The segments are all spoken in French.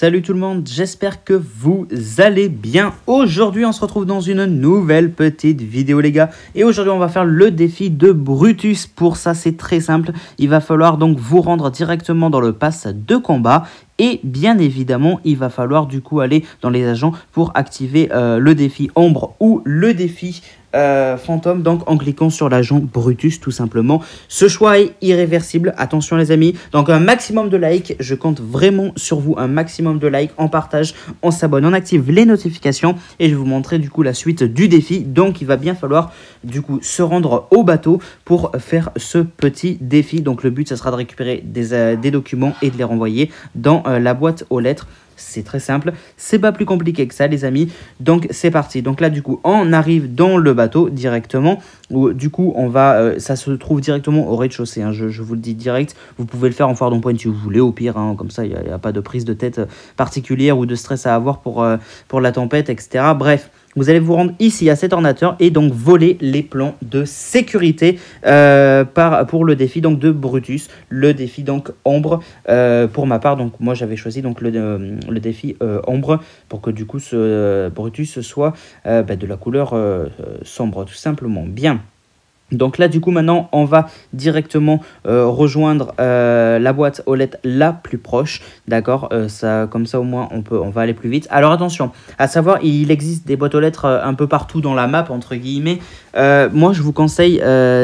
Salut tout le monde, j'espère que vous allez bien. Aujourd'hui, on se retrouve dans une nouvelle petite vidéo les gars. Et aujourd'hui, on va faire le défi de Brutus. Pour ça, c'est très simple. Il va falloir donc vous rendre directement dans le pass de combat et bien évidemment, il va falloir du coup aller dans les agents pour activer euh, le défi ombre ou le défi euh, fantôme, donc en cliquant sur l'agent Brutus tout simplement. Ce choix est irréversible, attention les amis. Donc un maximum de likes, je compte vraiment sur vous, un maximum de likes, en partage, on s'abonne, en active les notifications et je vais vous montrer du coup la suite du défi. Donc il va bien falloir du coup se rendre au bateau pour faire ce petit défi. Donc le but, ça sera de récupérer des, euh, des documents et de les renvoyer dans euh, la boîte aux lettres. C'est très simple, c'est pas plus compliqué que ça les amis. Donc c'est parti. Donc là du coup on arrive dans le bateau directement. ou du coup on va, euh, ça se trouve directement au rez-de-chaussée. Hein. je, vous le dis direct. Vous pouvez le faire en foire d'empoigne si vous voulez au pire. Hein. comme ça il n'y a, pas de prise de tête euh, particulière ou de stress à avoir pour, pour la tempête etc. Bref. Vous allez vous rendre ici à cet ordinateur et donc voler les plans de sécurité euh, pour le défi donc de Brutus, le défi donc ombre. Euh, pour ma part, donc moi j'avais choisi donc le, euh, défi ombre pour que du coup ce Brutus soit bah, de la couleur sombre tout simplement. Bien. Donc là, du coup, maintenant, on va directement euh, rejoindre euh, la boîte aux lettres la plus proche, d'accord euh, ça, Comme ça, au moins, on, peut, on va aller plus vite. Alors attention, à savoir, il existe des boîtes aux lettres un peu partout dans la map, entre guillemets. moi, je vous conseille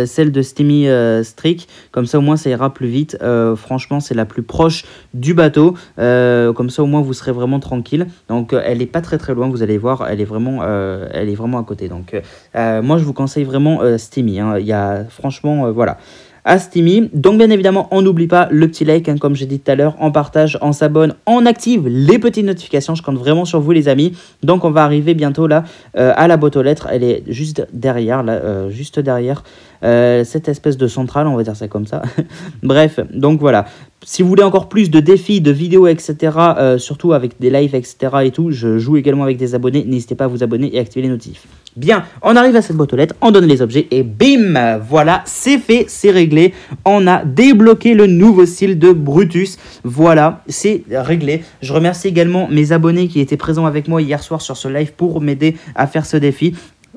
celle de Steamy Strick, comme ça, au moins, ça ira plus vite. franchement, c'est la plus proche du bateau, comme ça, au moins, vous serez vraiment tranquille. Donc, elle n'est pas très très loin, vous allez voir, elle est vraiment, elle est vraiment à côté. Donc, moi, je vous conseille vraiment Steamy, hein. Euh, il y a, franchement, euh, voilà. Astimi. Donc bien évidemment, on n'oublie pas le petit like, hein, comme j'ai dit tout à l'heure, on partage, on s'abonne, on active les petites notifications. Je compte vraiment sur vous les amis. Donc on va arriver bientôt là euh, à la boîte aux lettres. Elle est juste derrière, là, juste derrière cette espèce de centrale, on va dire ça comme ça. Bref, donc voilà si vous voulez encore plus de défis, de vidéos, etc., euh, surtout avec des lives, etc. et tout, je joue également avec des abonnés. N'hésitez pas à vous abonner et activer les notifs. Bien, on arrive à cette boîte aux lettres, on donne les objets et bim Voilà, c'est fait, c'est réglé. On a débloqué le nouveau style de Brutus. Voilà, c'est réglé. Je remercie également mes abonnés qui étaient présents avec moi hier soir sur ce live pour m'aider à faire ce défi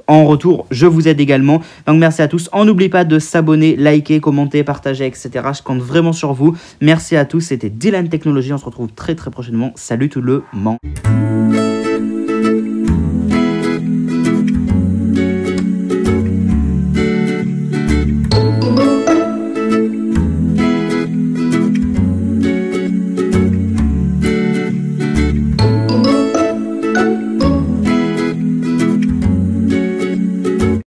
en retour, je vous aide également. Donc merci à tous. On n'oublie pas de s'abonner, liker, commenter, partager, etc. Je compte vraiment sur vous. Merci à tous. C'était Dylan Technologies. On se retrouve très très prochainement. Salut tout le monde.